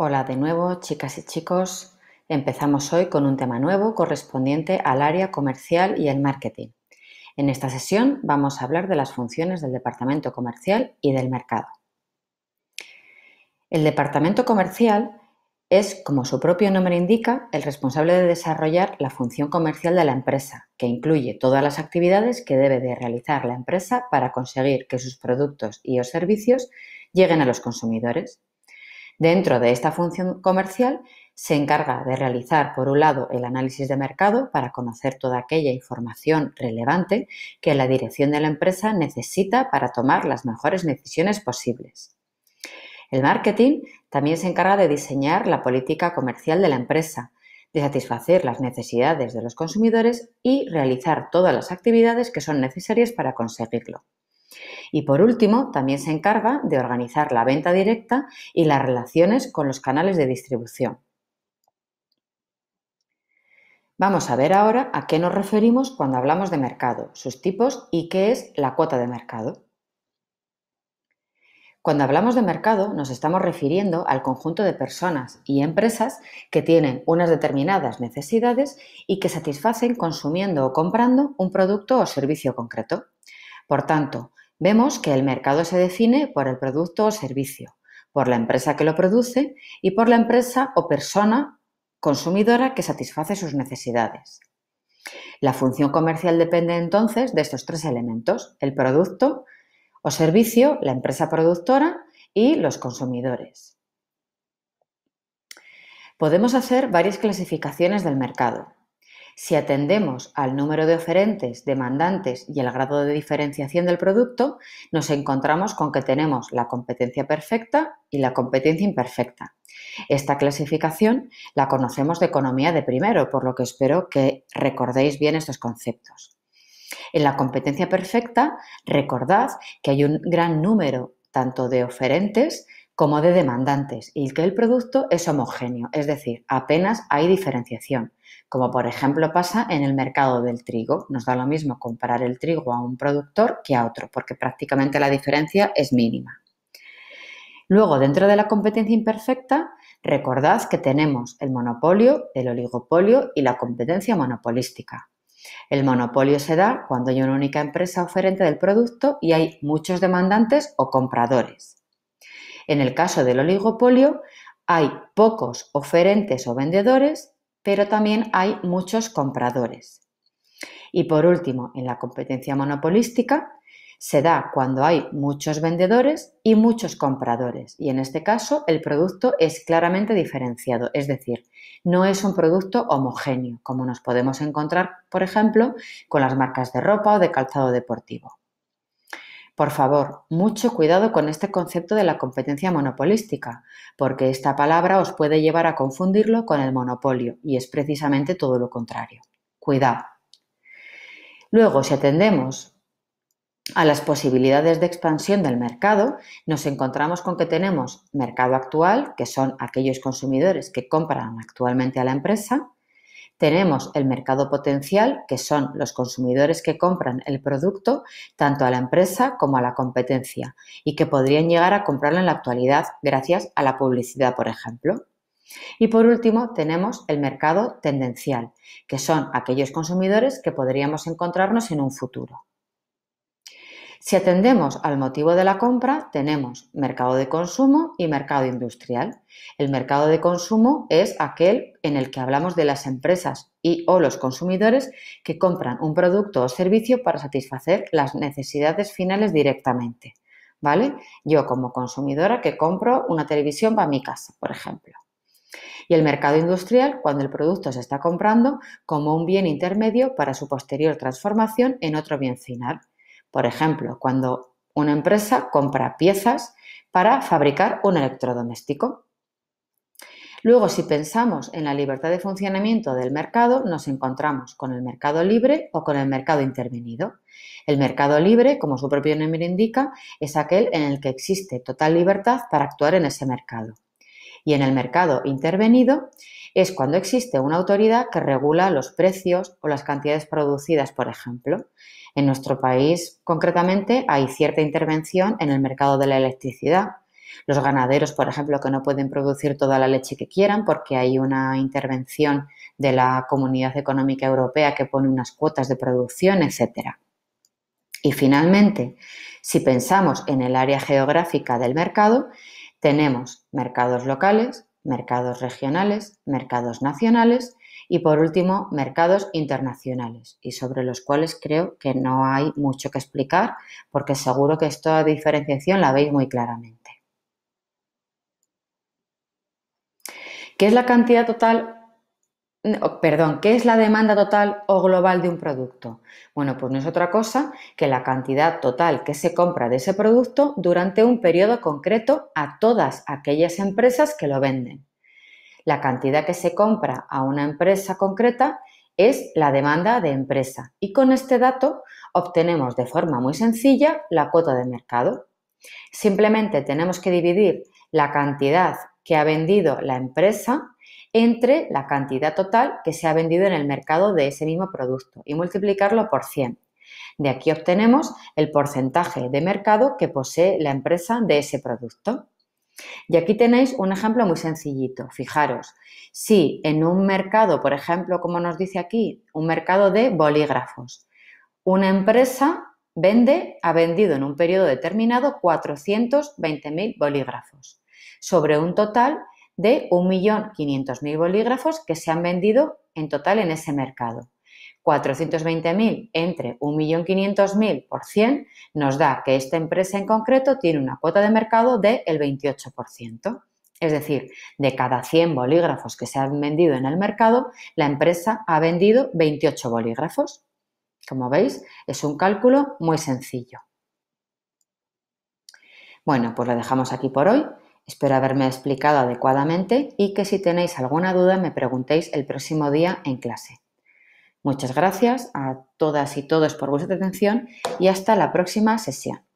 Hola de nuevo, chicas y chicos. Empezamos hoy con un tema nuevo correspondiente al área comercial y el marketing. En esta sesión vamos a hablar de las funciones del departamento comercial y del mercado. El departamento comercial es, como su propio nombre indica, el responsable de desarrollar la función comercial de la empresa, que incluye todas las actividades que debe de realizar la empresa para conseguir que sus productos y o servicios lleguen a los consumidores. Dentro de esta función comercial se encarga de realizar, por un lado, el análisis de mercado para conocer toda aquella información relevante que la dirección de la empresa necesita para tomar las mejores decisiones posibles. El marketing también se encarga de diseñar la política comercial de la empresa, de satisfacer las necesidades de los consumidores y realizar todas las actividades que son necesarias para conseguirlo. Y por último, también se encarga de organizar la venta directa y las relaciones con los canales de distribución. Vamos a ver ahora a qué nos referimos cuando hablamos de mercado, sus tipos y qué es la cuota de mercado. Cuando hablamos de mercado nos estamos refiriendo al conjunto de personas y empresas que tienen unas determinadas necesidades y que satisfacen consumiendo o comprando un producto o servicio concreto. Por tanto, Vemos que el mercado se define por el producto o servicio, por la empresa que lo produce y por la empresa o persona consumidora que satisface sus necesidades. La función comercial depende entonces de estos tres elementos, el producto o servicio, la empresa productora y los consumidores. Podemos hacer varias clasificaciones del mercado. Si atendemos al número de oferentes, demandantes y el grado de diferenciación del producto, nos encontramos con que tenemos la competencia perfecta y la competencia imperfecta. Esta clasificación la conocemos de economía de primero, por lo que espero que recordéis bien estos conceptos. En la competencia perfecta, recordad que hay un gran número tanto de oferentes como de demandantes y que el producto es homogéneo, es decir, apenas hay diferenciación, como por ejemplo pasa en el mercado del trigo. Nos da lo mismo comparar el trigo a un productor que a otro, porque prácticamente la diferencia es mínima. Luego, dentro de la competencia imperfecta, recordad que tenemos el monopolio, el oligopolio y la competencia monopolística. El monopolio se da cuando hay una única empresa oferente del producto y hay muchos demandantes o compradores. En el caso del oligopolio, hay pocos oferentes o vendedores, pero también hay muchos compradores. Y por último, en la competencia monopolística, se da cuando hay muchos vendedores y muchos compradores. Y en este caso, el producto es claramente diferenciado, es decir, no es un producto homogéneo, como nos podemos encontrar, por ejemplo, con las marcas de ropa o de calzado deportivo. Por favor, mucho cuidado con este concepto de la competencia monopolística, porque esta palabra os puede llevar a confundirlo con el monopolio, y es precisamente todo lo contrario. Cuidado. Luego, si atendemos a las posibilidades de expansión del mercado, nos encontramos con que tenemos mercado actual, que son aquellos consumidores que compran actualmente a la empresa, tenemos el mercado potencial, que son los consumidores que compran el producto tanto a la empresa como a la competencia y que podrían llegar a comprarlo en la actualidad gracias a la publicidad, por ejemplo. Y por último, tenemos el mercado tendencial, que son aquellos consumidores que podríamos encontrarnos en un futuro. Si atendemos al motivo de la compra, tenemos mercado de consumo y mercado industrial. El mercado de consumo es aquel en el que hablamos de las empresas y o los consumidores que compran un producto o servicio para satisfacer las necesidades finales directamente. ¿Vale? Yo como consumidora que compro una televisión para mi casa, por ejemplo. Y el mercado industrial, cuando el producto se está comprando como un bien intermedio para su posterior transformación en otro bien final. Por ejemplo, cuando una empresa compra piezas para fabricar un electrodoméstico. Luego, si pensamos en la libertad de funcionamiento del mercado, nos encontramos con el mercado libre o con el mercado intervenido. El mercado libre, como su propio nombre indica, es aquel en el que existe total libertad para actuar en ese mercado y en el mercado intervenido es cuando existe una autoridad que regula los precios o las cantidades producidas, por ejemplo. En nuestro país, concretamente, hay cierta intervención en el mercado de la electricidad. Los ganaderos, por ejemplo, que no pueden producir toda la leche que quieran porque hay una intervención de la Comunidad Económica Europea que pone unas cuotas de producción, etc. Y finalmente, si pensamos en el área geográfica del mercado, tenemos mercados locales, mercados regionales, mercados nacionales y por último mercados internacionales y sobre los cuales creo que no hay mucho que explicar porque seguro que esta diferenciación la veis muy claramente. ¿Qué es la cantidad total perdón, ¿qué es la demanda total o global de un producto? Bueno, pues no es otra cosa que la cantidad total que se compra de ese producto durante un periodo concreto a todas aquellas empresas que lo venden. La cantidad que se compra a una empresa concreta es la demanda de empresa y con este dato obtenemos de forma muy sencilla la cuota de mercado. Simplemente tenemos que dividir la cantidad que ha vendido la empresa entre la cantidad total que se ha vendido en el mercado de ese mismo producto y multiplicarlo por 100. De aquí obtenemos el porcentaje de mercado que posee la empresa de ese producto. Y aquí tenéis un ejemplo muy sencillito. Fijaros, si en un mercado, por ejemplo, como nos dice aquí, un mercado de bolígrafos, una empresa vende, ha vendido en un periodo determinado 420.000 bolígrafos sobre un total de 1.500.000 bolígrafos que se han vendido en total en ese mercado. 420.000 entre 1.500.000 por 100 nos da que esta empresa en concreto tiene una cuota de mercado del 28%. Es decir, de cada 100 bolígrafos que se han vendido en el mercado, la empresa ha vendido 28 bolígrafos. Como veis, es un cálculo muy sencillo. Bueno, pues lo dejamos aquí por hoy. Espero haberme explicado adecuadamente y que si tenéis alguna duda me preguntéis el próximo día en clase. Muchas gracias a todas y todos por vuestra atención y hasta la próxima sesión.